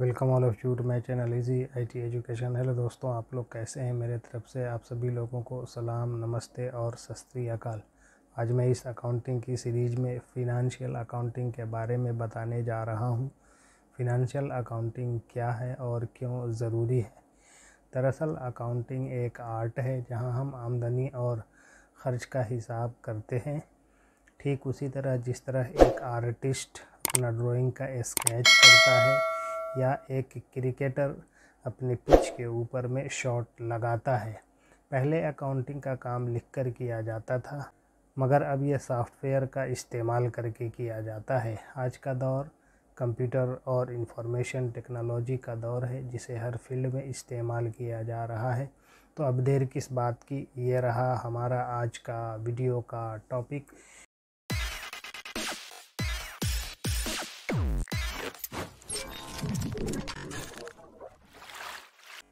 Welcome all of you to my channel easy I T education hello दोस्तों आप लोग कैसे हैं मेरे तरफ से आप सभी लोगों को सलाम नमस्ते और सस्त्री अकाल आज मैं इस अकाउंटिंग की सीरीज़ में फिनंशियल अकाउंटिंग के बारे में बताने जा रहा हूँ फिनंशियल अकाउंटिंग क्या है और क्यों ज़रूरी है दरअसल अकाउंटिंग एक आर्ट है जहाँ हम आमदनी और ख़र्च का हिसाब करते हैं ठीक उसी तरह जिस तरह एक आर्टिस्ट अपना ड्राइंग का स्केच करता है या एक क्रिकेटर अपने पिच के ऊपर में शॉट लगाता है पहले अकाउंटिंग का काम लिख कर किया जाता था मगर अब यह सॉफ्टवेयर का इस्तेमाल करके किया जाता है आज का दौर कंप्यूटर और इंफॉर्मेशन टेक्नोलॉजी का दौर है जिसे हर फील्ड में इस्तेमाल किया जा रहा है तो अब देर किस बात की ये रहा हमारा आज का वीडियो का topic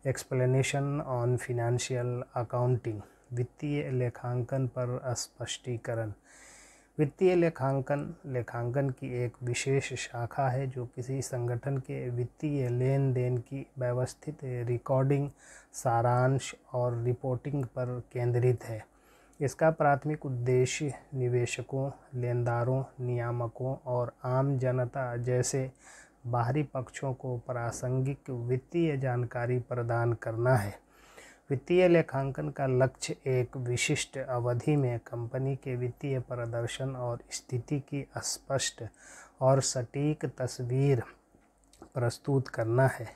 explanation on financial accounting वित्तीय लेखांकन पर स्पष्टीकरण वित्तीय लेखांकन लेखांकन की एक विशेष शाखा है जो किसी संगठन के वित्तीय लेन देन की व्यवस्थित रिकॉर्डिंग सारांश और रिपोर्टिंग पर केंद्रित है इसका प्राथमिक उद्देश्य निवेशकों लेनदारों नियामकों और आम जनता जैसे बाहरी पक्षों को प्रासंगिक वित्तीय जानकारी प्रदान करना है वित्तीय लेखांकन का लक्ष्य एक विशिष्ट अवधि में कंपनी के वित्तीय प्रदर्शन और स्थिति की स्पष्ट और सटीक तस्वीर प्रस्तुत करना है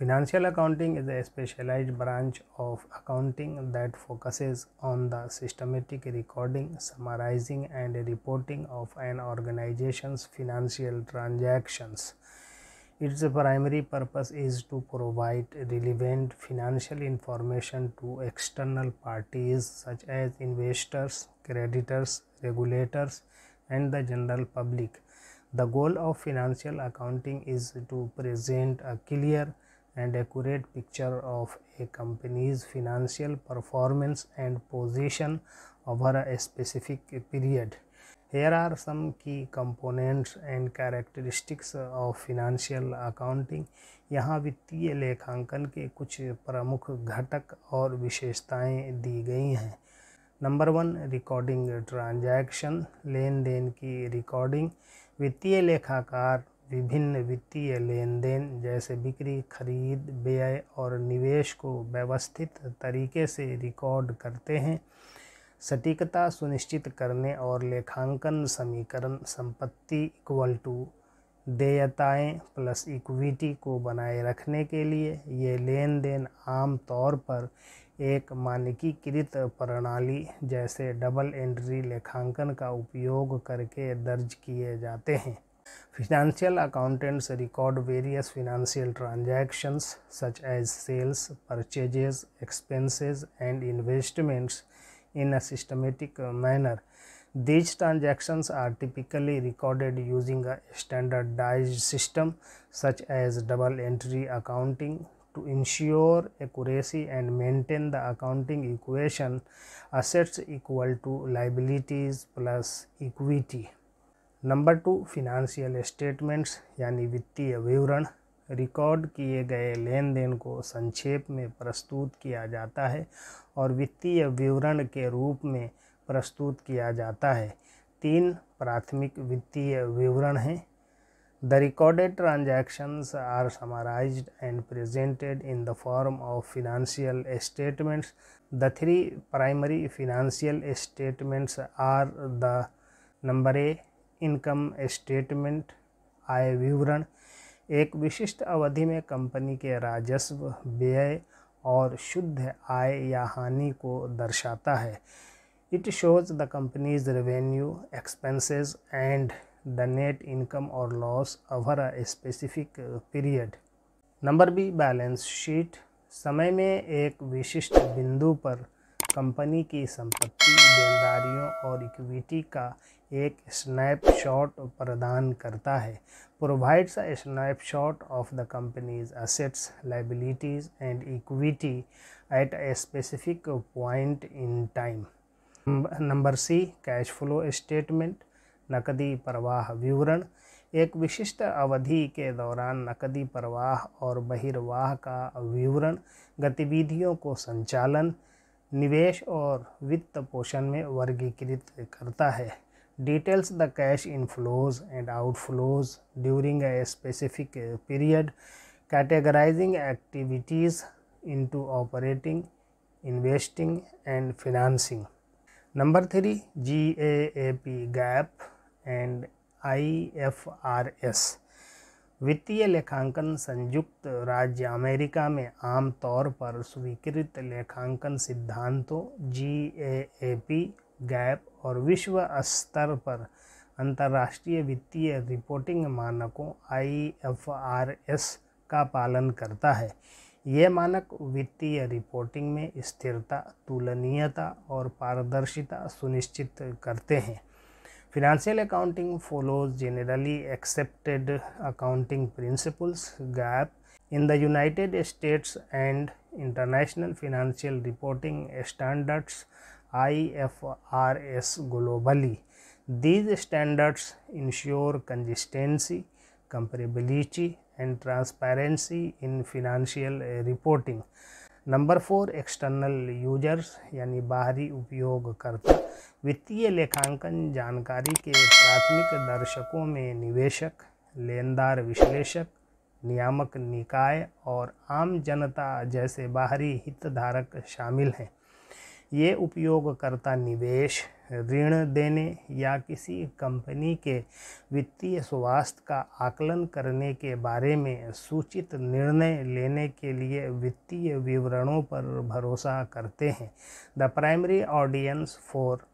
Financial accounting is a specialized branch of accounting that focuses on the systematic recording, summarizing, and reporting of an organization's financial transactions. Its primary purpose is to provide relevant financial information to external parties such as investors, creditors, regulators, and the general public. The goal of financial accounting is to present a clear and accurate picture of a company's financial performance and position over a specific period. Here are some key components and characteristics of financial accounting. यहाँ वित्तीय लेखांकन के कुछ प्रमुख घटक और विशेषताएं दी गई हैं नंबर वन रिकॉर्डिंग ट्रांजैक्शन लेन देन की रिकॉर्डिंग वित्तीय लेखाकार विभिन्न वित्तीय लेन देन जैसे बिक्री खरीद व्यय और निवेश को व्यवस्थित तरीके से रिकॉर्ड करते हैं सटीकता सुनिश्चित करने और लेखांकन समीकरण संपत्ति इक्वल टू देयताएं प्लस इक्विटी को बनाए रखने के लिए ये लेन देन आम तौर पर एक मानकीकृत प्रणाली जैसे डबल एंट्री लेखांकन का उपयोग करके दर्ज किए जाते हैं Financial accountants record various financial transactions such as sales, purchases, expenses, and investments in a systematic manner. These transactions are typically recorded using a standardized system such as double entry accounting, to ensure accuracy and maintain the accounting equation assets equal to liabilities plus equity number two financial statements यानी वित्तीय विवरण record किए गए लेन then को संक्षेप में प्रस्तुत किया जाता है और वित्तीय विवरण के रूप में प्रस्तुत किया जाता है तीन प्राथमिक वित्तीय विवरण हैं the recorded transactions are summarised and presented in the form of financial statements the three primary financial statements are the number A income statement आय विवरण एक विशिष्ट अवधि में कंपनी के राजस्व व्यय और शुद्ध आय या हानि को दर्शाता है it shows the company's revenue expenses and the net income और loss over a specific period number B balance sheet समय में एक विशिष्ट बिंदु पर कंपनी की संपत्ति देनदारियों और इक्विटी का एक स्नैपशॉट प्रदान करता है provides a snapshot of the company's assets liabilities and equity at a specific point in time number C cash flow statement नकदी प्रवाह विवरण एक विशिष्ट अवधि के दौरान नकदी प्रवाह और बहिर्वाह का विवरण गतिविधियों को संचालन निवेश और वित्त पोषण में वर्गीकृत करता है details the cash inflows and outflows during a specific period categorising activities into operating investing and financing number three G A A P GAAP and I F R S वित्तीय लेखांकन संयुक्त राज्य अमेरिका में आमतौर पर स्वीकृत लेखांकन सिद्धांतों जी ए ए पी गैप और विश्व स्तर पर अंतर्राष्ट्रीय वित्तीय रिपोर्टिंग मानकों आई एफ आर एस का पालन करता है ये मानक वित्तीय रिपोर्टिंग में स्थिरता तुलनीयता और पारदर्शिता सुनिश्चित करते हैं Financial accounting follows generally accepted accounting principles (GAAP) in the United States and International Financial Reporting Standards IFRS globally. These standards ensure consistency, comparability, and transparency in financial reporting. Number four external users यानी बाहरी उपयोगकर्ता वित्तीय लेखांकन जानकारी के प्राथमिक दर्शकों में निवेशक लेनदार विश्लेषक नियामक निकाय और आम जनता जैसे बाहरी हितधारक शामिल हैं ये उपयोगकर्ता निवेश ऋण देने या किसी कंपनी के वित्तीय स्वास्थ्य का आकलन करने के बारे में सूचित निर्णय लेने के लिए वित्तीय विवरणों पर भरोसा करते हैं the primary audience for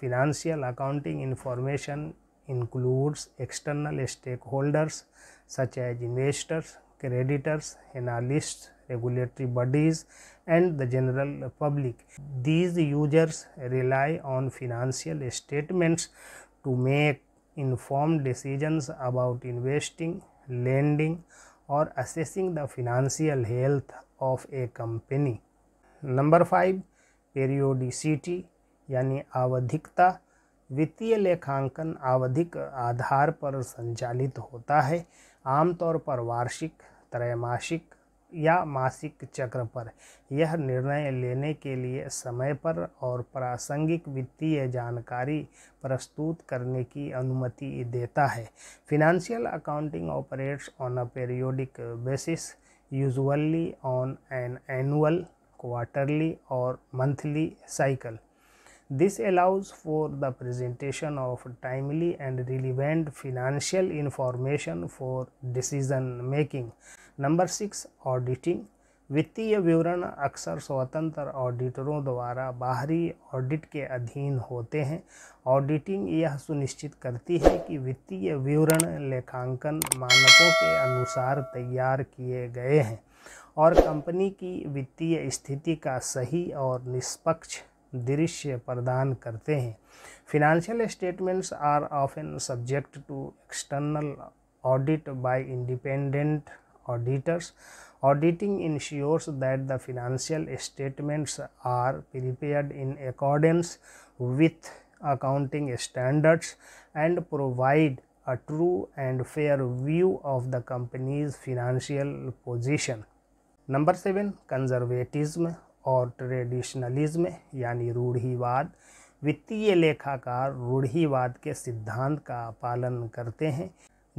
financial accounting information includes external stakeholders such as investors creditors analysts regulatory bodies and the general public. These users rely on financial statements to make informed decisions about investing, lending or assessing the financial health of a company. number 5 periodicity yani avadhikta वित्तीय लेखांकन आवधिक आधार पर संचालित होता है आमतौर पर वार्षिक त्रैमासिक या मासिक चक्र पर यह निर्णय लेने के लिए समय पर और प्रासंगिक वित्तीय जानकारी प्रस्तुत करने की अनुमति देता है financial accounting operates on a periodic basis usually on an annual quarterly और monthly cycle This allows for the presentation of timely and relevant financial information for decision making. Number six auditing वित्तीय विवरण अक्सर स्वतंत्र ऑडिटरों द्वारा बाहरी audit के अधीन होते हैं ऑडिटिंग यह सुनिश्चित करती है कि वित्तीय विवरण लेखांकन मानकों के अनुसार तैयार किए गए हैं और कंपनी की वित्तीय स्थिति का सही और निष्पक्ष दृश्य प्रदान करते हैं financial statements are often subject to external audit by independent auditors auditing ensures that the financial statements are prepared in accordance with accounting standards and provide a true and fair view of the company's financial position number seven conservatism और traditionalism यानी रूढ़िवाद वित्तीय लेखाकार रूढ़िवाद के सिद्धांत का पालन करते हैं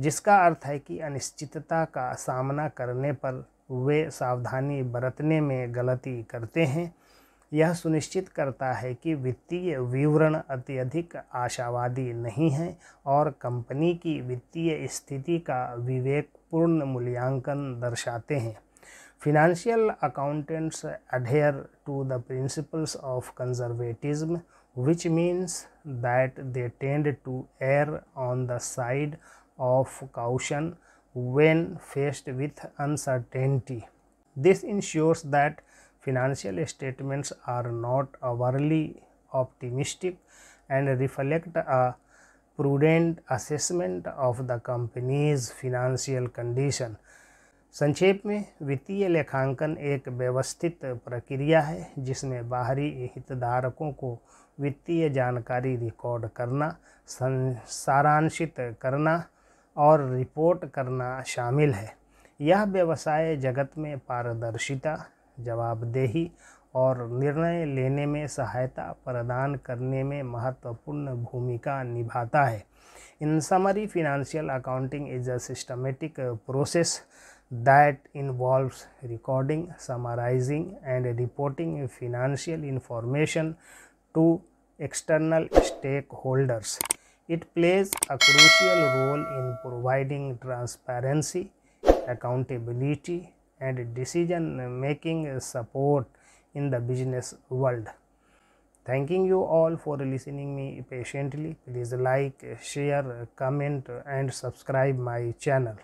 जिसका अर्थ है कि अनिश्चितता का सामना करने पर वे सावधानी बरतने में गलती करते हैं यह सुनिश्चित करता है कि वित्तीय विवरण अत्यधिक आशावादी नहीं है और कंपनी की वित्तीय स्थिति का विवेकपूर्ण मूल्यांकन दर्शाते हैं Financial accountants adhere to the principles of conservatism, which means that they tend to err on the side of caution when faced with uncertainty. This ensures that financial statements are not overly optimistic and reflect a prudent assessment of the company's financial condition संक्षेप में वित्तीय लेखांकन एक व्यवस्थित प्रक्रिया है जिसमें बाहरी हितधारकों को वित्तीय जानकारी रिकॉर्ड करना सारांशित करना और रिपोर्ट करना शामिल है यह व्यवसाय जगत में पारदर्शिता जवाबदेही और निर्णय लेने में सहायता प्रदान करने में महत्वपूर्ण भूमिका निभाता है in summary financial accounting is a systematic process that involves recording, summarizing, and reporting financial information to external stakeholders. It plays a crucial role in providing transparency, accountability, and decision making support in the business world. Thanking you all for listening me patiently. Please like, share, comment, and subscribe my channel.